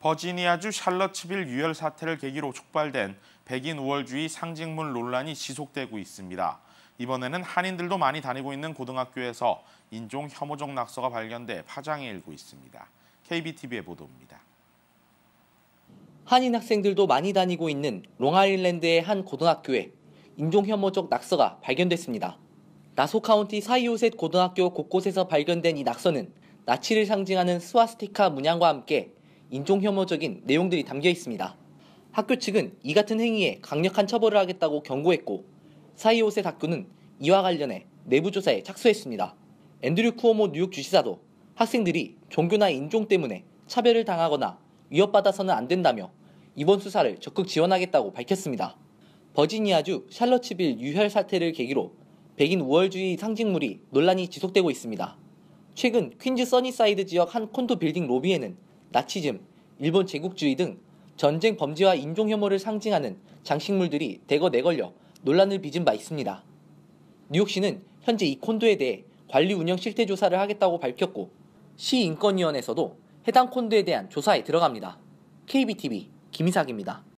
버지니아주 샬럿츠빌 유혈 사태를 계기로 촉발된 백인 우월주의 상징물 논란이 지속되고 있습니다. 이번에는 한인들도 많이 다니고 있는 고등학교에서 인종 혐오적 낙서가 발견돼 파장이 일고 있습니다. KBTV의 보도입니다. 한인 학생들도 많이 다니고 있는 롱아일랜드의 한 고등학교에 인종 혐오적 낙서가 발견됐습니다. 나소 카운티 사이오셋 고등학교 곳곳에서 발견된 이 낙서는 나치를 상징하는 스와스티카 문양과 함께 인종혐오적인 내용들이 담겨 있습니다. 학교 측은 이 같은 행위에 강력한 처벌을 하겠다고 경고했고 사이오의 다큐는 이와 관련해 내부 조사에 착수했습니다. 앤드류 쿠오모 뉴욕 주지사도 학생들이 종교나 인종 때문에 차별을 당하거나 위협받아서는 안 된다며 이번 수사를 적극 지원하겠다고 밝혔습니다. 버지니아주 샬럿츠빌 유혈 사태를 계기로 백인 우월주의 상징물이 논란이 지속되고 있습니다. 최근 퀸즈 써니사이드 지역 한 콘도 빌딩 로비에는 나치즘, 일본 제국주의 등 전쟁 범죄와 인종 혐오를 상징하는 장식물들이 대거 내걸려 논란을 빚은 바 있습니다. 뉴욕시는 현재 이 콘도에 대해 관리 운영 실태 조사를 하겠다고 밝혔고 시인권위원회에서도 해당 콘도에 대한 조사에 들어갑니다. KBTV 김희삭입니다.